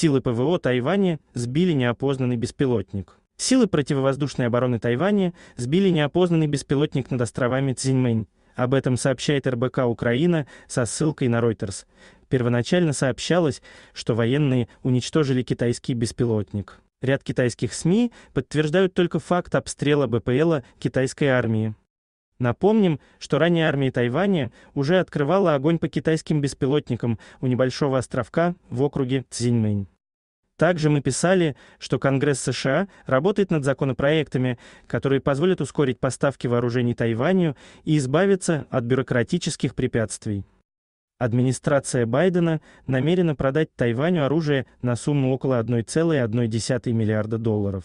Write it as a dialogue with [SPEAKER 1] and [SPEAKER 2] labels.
[SPEAKER 1] Силы ПВО Тайваня сбили неопознанный беспилотник. Силы противовоздушной обороны Тайваня сбили неопознанный беспилотник над островами Цзиньмэнь. Об этом сообщает РБК Украина со ссылкой на Reuters. Первоначально сообщалось, что военные уничтожили китайский беспилотник. Ряд китайских СМИ подтверждают только факт обстрела БПЛа китайской армии. Напомним, что ранее армия Тайваня уже открывала огонь по китайским беспилотникам у небольшого островка в округе Цзиньмэнь. Также мы писали, что Конгресс США работает над законопроектами, которые позволят ускорить поставки вооружений Тайваню и избавиться от бюрократических препятствий. Администрация Байдена намерена продать Тайваню оружие на сумму около 1,1 миллиарда долларов.